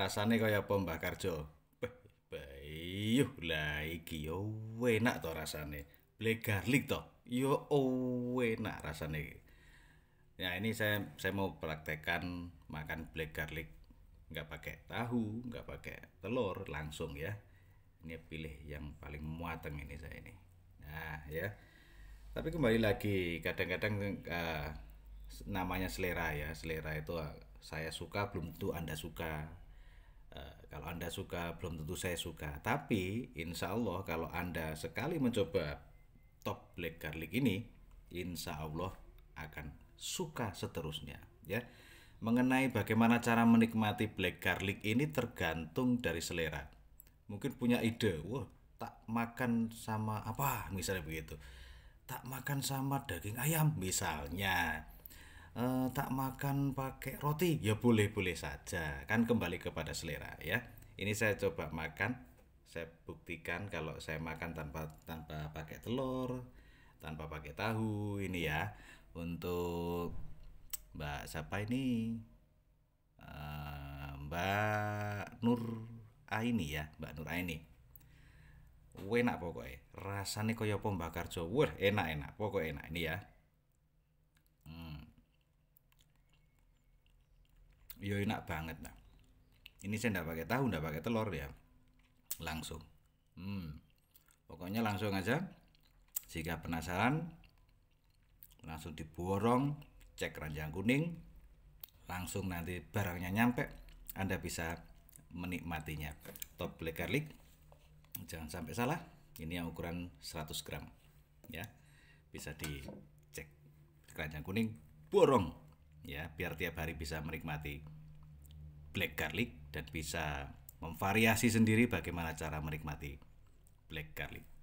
rasane kaya apa Mbah Karjo? Bayuh lah iki yo enak to rasane. Ble garlic to. Yo enak rasane. Ya ini saya saya mau praktekkan makan black garlic nggak pakai tahu, nggak pakai telur langsung ya. Ini pilih yang paling muateng ini saya ini. Nah ya, tapi kembali lagi kadang-kadang uh, namanya selera ya, selera itu eh, saya suka belum tentu anda suka anda suka, belum tentu saya suka. Tapi insya Allah kalau Anda sekali mencoba top black garlic ini, insya Allah akan suka seterusnya. Ya, mengenai bagaimana cara menikmati black garlic ini tergantung dari selera. Mungkin punya ide, wah tak makan sama apa misalnya begitu. Tak makan sama daging ayam misalnya eh, tak makan pakai roti ya boleh boleh saja kan kembali kepada selera ya ini saya coba makan saya buktikan kalau saya makan tanpa tanpa pakai telur tanpa pakai tahu ini ya untuk Mbak siapa ini eh, Mbak Nur Aini ya Mbak Nur Aini enak pokoknya rasanya kaya pembakar bakar enak enak pokoknya enak ini ya hmm. yo enak banget nah ini saya tidak pakai tahu tidak pakai telur ya langsung hmm. pokoknya langsung aja jika penasaran langsung diborong cek ranjang kuning langsung nanti barangnya nyampe Anda bisa menikmatinya top black garlic jangan sampai salah ini yang ukuran 100 gram ya bisa dicek keranjang kuning borong ya biar tiap hari bisa menikmati black garlic dan bisa memvariasi sendiri bagaimana cara menikmati black garlic.